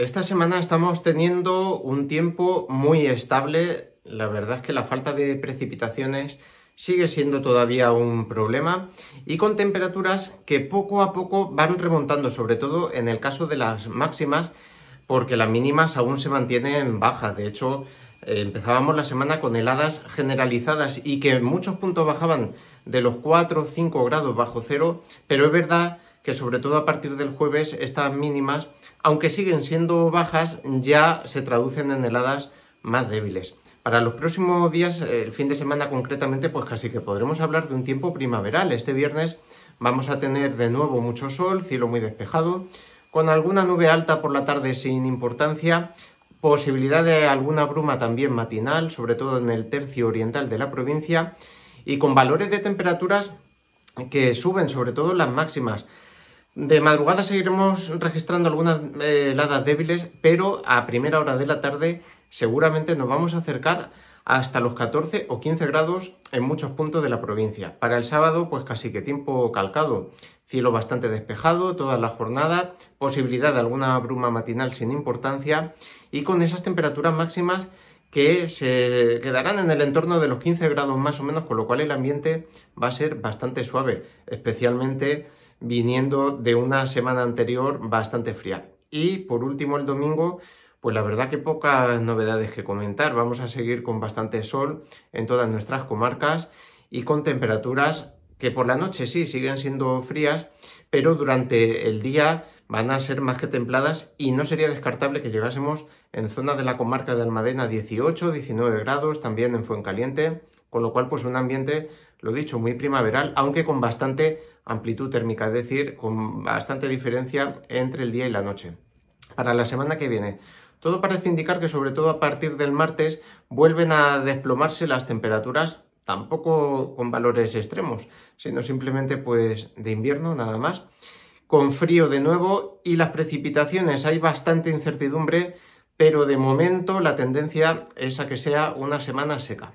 Esta semana estamos teniendo un tiempo muy estable. La verdad es que la falta de precipitaciones sigue siendo todavía un problema y con temperaturas que poco a poco van remontando, sobre todo en el caso de las máximas, porque las mínimas aún se mantienen bajas. De hecho, eh, empezábamos la semana con heladas generalizadas y que en muchos puntos bajaban de los 4 o 5 grados bajo cero, pero es verdad que sobre todo a partir del jueves estas mínimas, aunque siguen siendo bajas, ya se traducen en heladas más débiles. Para los próximos días, eh, el fin de semana concretamente, pues casi que podremos hablar de un tiempo primaveral. Este viernes vamos a tener de nuevo mucho sol, cielo muy despejado, con alguna nube alta por la tarde sin importancia, posibilidad de alguna bruma también matinal, sobre todo en el tercio oriental de la provincia, y con valores de temperaturas que suben, sobre todo las máximas. De madrugada seguiremos registrando algunas eh, heladas débiles, pero a primera hora de la tarde seguramente nos vamos a acercar hasta los 14 o 15 grados en muchos puntos de la provincia. Para el sábado, pues casi que tiempo calcado. Cielo bastante despejado toda la jornada, posibilidad de alguna bruma matinal sin importancia y con esas temperaturas máximas que se quedarán en el entorno de los 15 grados más o menos, con lo cual el ambiente va a ser bastante suave, especialmente viniendo de una semana anterior bastante fría. Y por último el domingo, pues la verdad que pocas novedades que comentar. Vamos a seguir con bastante sol en todas nuestras comarcas y con temperaturas que por la noche sí siguen siendo frías, pero durante el día van a ser más que templadas y no sería descartable que llegásemos en zona de la comarca de Almadena 18, 19 grados, también en Fuencaliente, con lo cual pues un ambiente lo dicho, muy primaveral, aunque con bastante amplitud térmica, es decir, con bastante diferencia entre el día y la noche. Para la semana que viene, todo parece indicar que sobre todo a partir del martes vuelven a desplomarse las temperaturas tampoco con valores extremos, sino simplemente pues de invierno nada más, con frío de nuevo y las precipitaciones, hay bastante incertidumbre, pero de momento la tendencia es a que sea una semana seca.